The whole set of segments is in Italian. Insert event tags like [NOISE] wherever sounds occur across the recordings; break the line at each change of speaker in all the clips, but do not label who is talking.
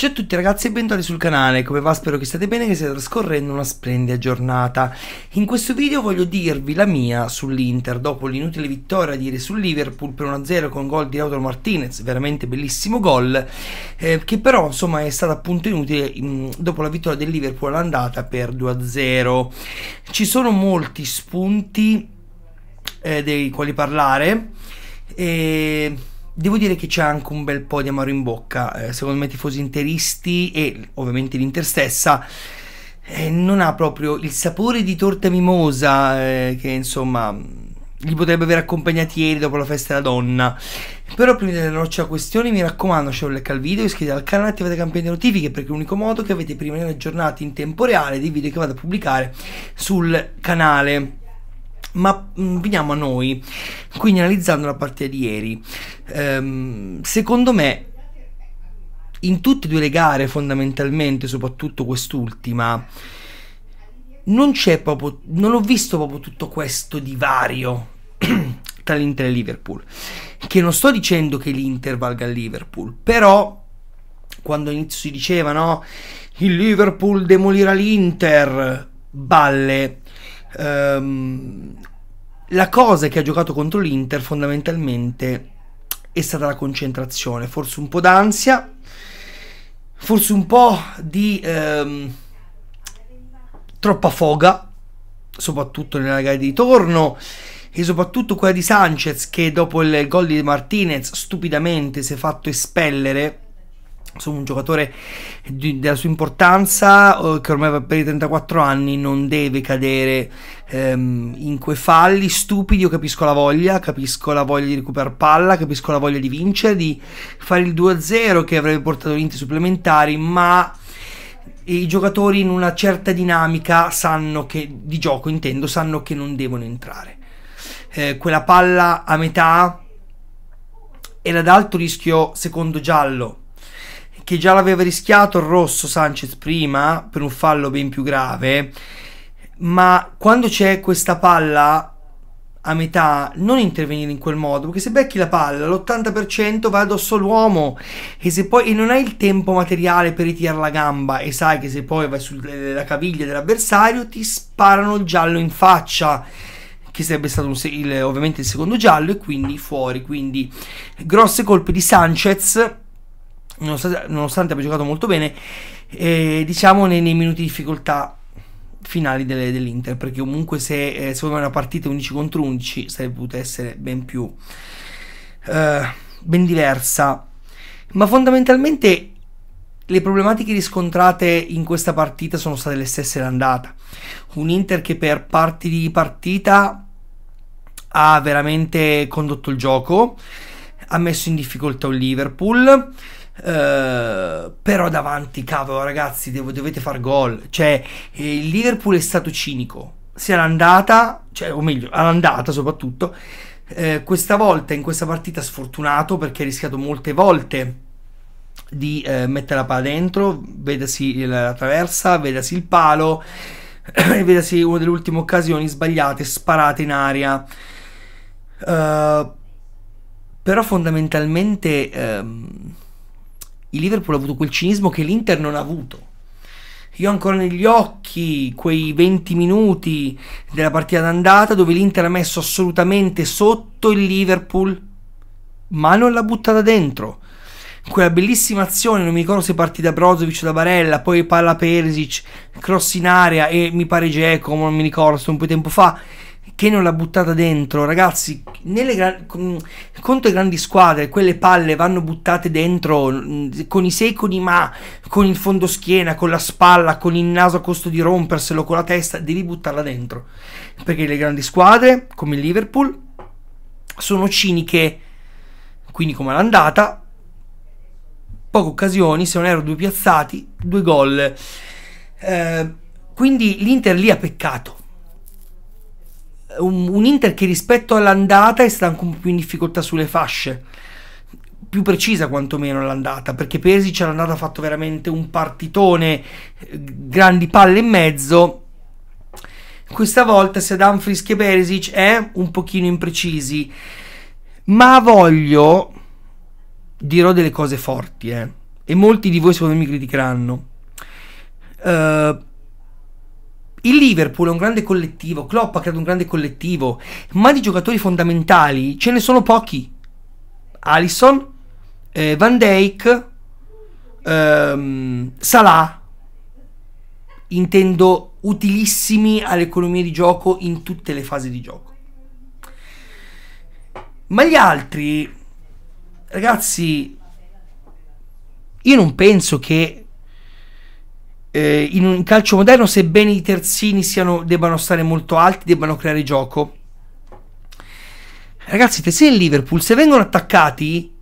Ciao a tutti ragazzi e bentornati sul canale, come va spero che state bene che state trascorrendo una splendida giornata. In questo video voglio dirvi la mia sull'Inter, dopo l'inutile vittoria di ieri sul Liverpool per 1-0 con gol di Lautaro Martinez, veramente bellissimo gol, eh, che però insomma è stato appunto inutile mh, mm, dopo la vittoria del Liverpool all'andata per 2-0. Ci sono molti spunti eh, dei quali parlare. E Devo dire che c'è anche un bel po' di amaro in bocca, eh, secondo me i tifosi interisti e ovviamente l'Inter stessa eh, non ha proprio il sapore di torta mimosa eh, che insomma li potrebbe aver accompagnati ieri dopo la festa della donna. Però prima di andare a questioni, mi raccomando, lasciate un like al video, iscrivetevi al canale, attivate le di notifiche perché è l'unico modo che avete prima di aggiornati in tempo reale dei video che vado a pubblicare sul canale. Ma mm, veniamo a noi, quindi analizzando la partita di ieri, ehm, secondo me in tutte e due le gare fondamentalmente, soprattutto quest'ultima, non c'è proprio, non ho visto proprio tutto questo divario [CLEARS THROAT] tra l'Inter e Liverpool, che non sto dicendo che l'Inter valga il Liverpool, però quando all'inizio si diceva no, il Liverpool demolirà l'Inter, balle, Um, la cosa che ha giocato contro l'Inter fondamentalmente è stata la concentrazione, forse un po' d'ansia, forse un po' di um, troppa foga, soprattutto nella gara di ritorno e soprattutto quella di Sanchez che dopo il gol di Martinez stupidamente si è fatto espellere insomma un giocatore di, della sua importanza eh, che ormai per i 34 anni non deve cadere ehm, in quei falli stupidi io capisco la voglia capisco la voglia di recuperare palla capisco la voglia di vincere di fare il 2-0 che avrebbe portato vinti supplementari ma i giocatori in una certa dinamica sanno che di gioco intendo sanno che non devono entrare eh, quella palla a metà era ad alto rischio secondo giallo che già l'aveva rischiato il rosso Sanchez prima per un fallo ben più grave, ma quando c'è questa palla a metà non intervenire in quel modo perché se becchi la palla l'80% va addosso all'uomo e se poi e non hai il tempo materiale per ritirare la gamba e sai che se poi vai sulla caviglia dell'avversario ti sparano il giallo in faccia che sarebbe stato un, il, ovviamente il secondo giallo e quindi fuori quindi grosse colpe di Sanchez nonostante, abbia giocato molto bene, eh, diciamo nei, nei, minuti di difficoltà finali delle, dell'Inter, perché comunque se eh, secondo me una partita 11 contro 11 sarebbe potuta essere ben più... Eh, ben diversa, ma fondamentalmente le problematiche riscontrate in questa partita sono state le stesse dell'andata. Un Inter che per parti di partita ha veramente condotto il gioco, ha messo in difficoltà un Liverpool, eh, però davanti, cavolo, ragazzi, devo, dovete far gol. Cioè, eh, il Liverpool è stato cinico. Si è andata, cioè, o meglio, all'andata soprattutto. Uh, questa volta in questa partita sfortunato perché ha rischiato molte volte di uh, mettere la palla dentro, vedasi la traversa, vedasi il palo [CLEARS THROAT] e vedasi una delle ultime occasioni sbagliate, sparate in aria. però fondamentalmente ehm, il Liverpool ha avuto quel cinismo che l'Inter non ha avuto. Io ho ancora negli occhi quei 20 minuti della partita d'andata dove l'Inter ha messo assolutamente sotto il Liverpool, ma non l'ha buttata dentro. Quella bellissima azione, non mi ricordo se partì da Brozovic o da Barella, poi palla Perisic, cross in area e mi pare Geco, non mi ricordo, se un po' di tempo fa non l'ha buttata dentro, ragazzi, nelle, contro le grandi squadre quelle palle vanno buttate dentro mm, con i secoli, ma, con il fondo schiena, con la spalla, con il naso a costo di romperselo, con la testa, devi buttarla dentro. Perché le grandi squadre, come il Liverpool, sono ciniche, quindi come l'andata, poche occasioni, se non erano due piazzati, due gol. Eh, quindi l'Inter lì ha peccato un, un Inter che rispetto all'andata è stata un po' più in difficoltà sulle fasce più precisa quantomeno l'andata, perché Pesic all'andata ha fatto veramente un partitone, eh, grandi palle in mezzo. Questa volta sia Dumfries che Perisic è un pochino imprecisi, ma voglio, dirò delle cose forti, eh, e molti di voi secondo me mi criticheranno. Uh, il Liverpool è un grande collettivo, Klopp ha creato un grande collettivo, ma di giocatori fondamentali ce ne sono pochi. Alisson, eh, Van Dijk, ehm, Salah, intendo utilissimi all'economia di gioco in tutte le fasi di gioco. Ma gli altri, ragazzi, io non penso che eh, in un calcio moderno, sebbene i terzini siano, debbano stare molto alti, debbano creare gioco. Ragazzi, se in Liverpool, se vengono attaccati,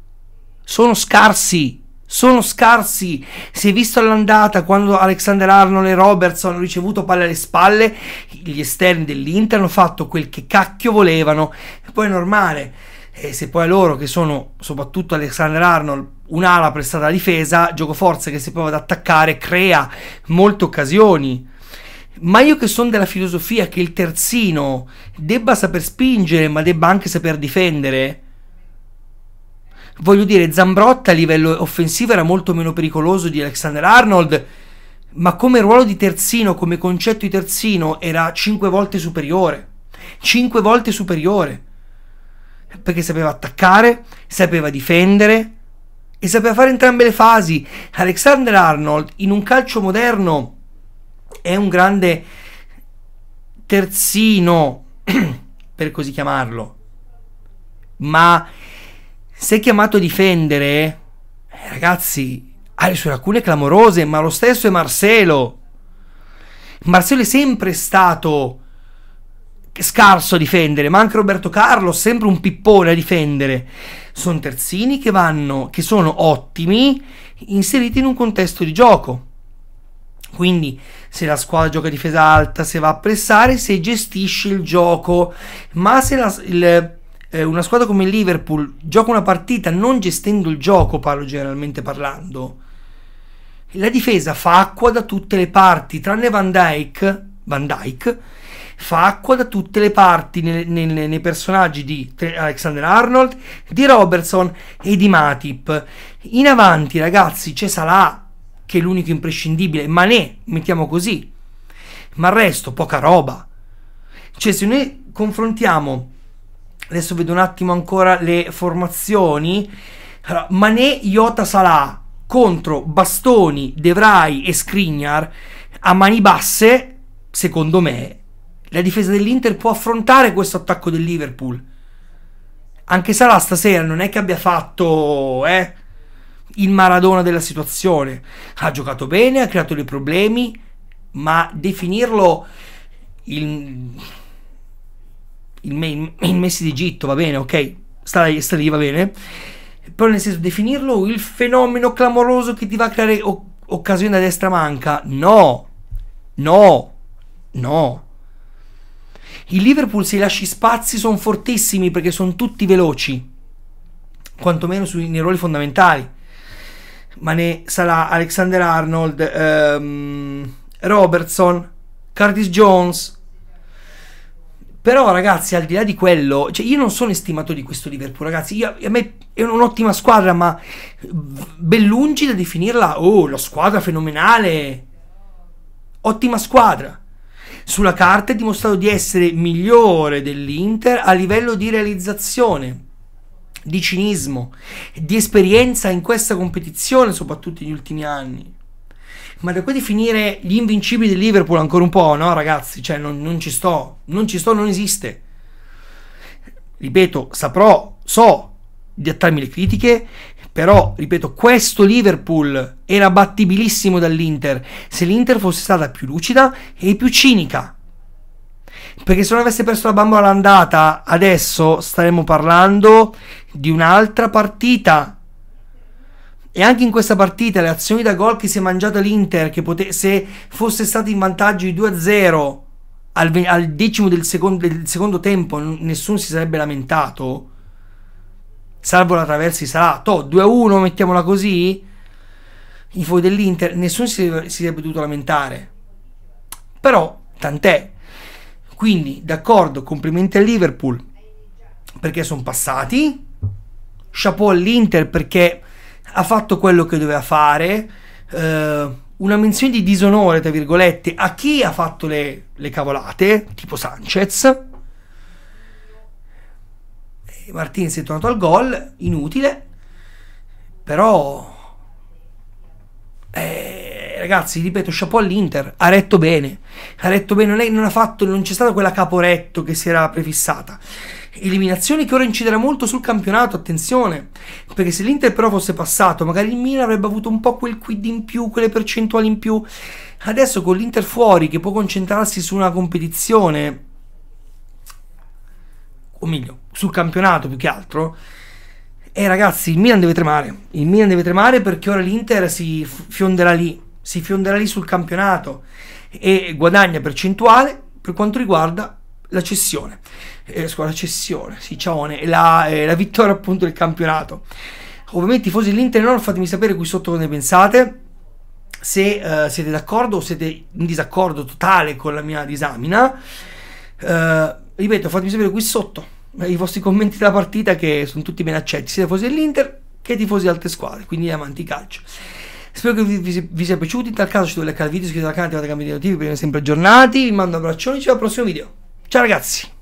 sono scarsi. Sono scarsi. Si è visto all'andata quando Alexander Arnold e Roberts hanno ricevuto palle alle spalle. Gli esterni dell'Inter hanno fatto quel che cacchio volevano. E poi è normale. E eh, se poi loro, che sono soprattutto Alexander Arnold, un'ala prestata alla difesa, gioco forza che si prova ad attaccare, crea molte occasioni. Ma io che sono della filosofia che il terzino debba saper spingere, ma debba anche saper difendere. Voglio dire, Zambrotta a livello offensivo era molto meno pericoloso di Alexander Arnold, ma come ruolo di terzino, come concetto di terzino, era 5 volte superiore. 5 volte superiore. Perché sapeva attaccare, sapeva difendere, e sapeva fare entrambe le fasi. Alexander Arnold in un calcio moderno è un grande terzino, [CLEARS THROAT] per così chiamarlo. Ma se è chiamato a difendere, eh, ragazzi, ha le sue lacune clamorose, ma lo stesso è Marcelo. Marcelo è sempre stato scarso a difendere, ma anche Roberto Carlo, sempre un pippone a difendere. Sono terzini che vanno, che sono ottimi, inseriti in un contesto di gioco. Quindi se la squadra gioca difesa alta, se va a pressare, se gestisce il gioco, ma se la, il, eh, una squadra come il Liverpool gioca una partita non gestendo il gioco, parlo generalmente parlando, la difesa fa acqua da tutte le parti, tranne Van Dyke, Van Dyke fa acqua da tutte le parti nei, nei, nei personaggi di Alexander Arnold, di Robertson e di Matip. In avanti, ragazzi, c'è Salah, che è l'unico imprescindibile, ma ne mettiamo così, ma il resto, poca roba. Cioè, se noi confrontiamo, adesso vedo un attimo ancora le formazioni, allora, Mané, Iota, Salah contro Bastoni, Devrai e Skriniar a mani basse, secondo me, la difesa dell'Inter può affrontare questo attacco del Liverpool. Anche Salah stasera non è che abbia fatto eh, il Maradona della situazione. Ha giocato bene, ha creato dei problemi, ma definirlo il, il, il, il Messi d'Egitto va bene, ok? Sta, sta lì, va bene. Però nel senso, definirlo il fenomeno clamoroso che ti va a creare occasione da destra manca? No, no, no. Il Liverpool se lasci spazi sono fortissimi perché sono tutti veloci, quantomeno sui, nei ruoli fondamentali. Ma ne sarà Alexander Arnold, um, Robertson, Curtis Jones. Però ragazzi, al di là di quello, cioè io non sono estimato di questo Liverpool, ragazzi, io, a me è un'ottima squadra, ma ben lungi da definirla, oh, la squadra fenomenale, ottima squadra. Sulla carta è dimostrato di essere migliore dell'Inter a livello di realizzazione, di cinismo, di esperienza in questa competizione, soprattutto negli ultimi anni. Ma da qui definire gli invincibili del Liverpool ancora un po', no ragazzi? Cioè non, non ci sto, non ci sto, non esiste. Ripeto, saprò, so di attarmi le critiche, però, ripeto, questo Liverpool era battibilissimo dall'Inter se l'Inter fosse stata più lucida e più cinica. Perché se non avesse perso la bambola all'andata, adesso staremmo parlando di un'altra partita. E anche in questa partita le azioni da gol che si è mangiata l'Inter, che pote- se fosse stato in vantaggio di 2-0 al, ve- al decimo del secondo, del secondo tempo, n- nessuno si sarebbe lamentato Salvo la Traversi sarà to 2-1, mettiamola così. I fuori dell'Inter, nessuno si, si sarebbe dovuto lamentare. Però, tant'è. Quindi, d'accordo, complimenti al Liverpool perché sono passati. Chapeau all'Inter perché ha fatto quello che doveva fare. Eh, una menzione di disonore, tra virgolette, a chi ha fatto le, le cavolate, tipo Sanchez Martinez è tornato al gol, inutile, però... Eh, ragazzi, ripeto, chapeau all'Inter, ha retto bene, ha retto bene, non, è, non, ha fatto, non c'è stata quella caporetto che si era prefissata. Eliminazione che ora inciderà molto sul campionato, attenzione, perché se l'Inter però fosse passato, magari il Milan avrebbe avuto un po' quel quid in più, quelle percentuali in più. Adesso con l'Inter fuori, che può concentrarsi su una competizione o meglio, sul campionato più che altro. E eh, ragazzi, il Milan deve tremare. Il Milan deve tremare perché ora l'Inter si fionderà lì, si fionderà lì sul campionato e guadagna percentuale per quanto riguarda la cessione. Eh, scusa, la cessione, sì, ciaone, la, eh, la vittoria appunto del campionato. Ovviamente tifosi dell'Inter non fatemi sapere qui sotto cosa ne pensate se uh, siete d'accordo o siete in disaccordo totale con la mia disamina. Uh, ripeto, fatemi sapere qui sotto eh, i vostri commenti della partita che sono tutti ben accetti, sia tifosi dell'Inter che tifosi di altre squadre, quindi amanti calcio. Spero che vi, vi, vi sia piaciuto, in tal caso ci dovete leccare il video, iscrivetevi al canale, attivate i campanelli notifiche per essere sempre aggiornati, vi mando un abbraccione, ci vediamo al prossimo video. Ciao ragazzi!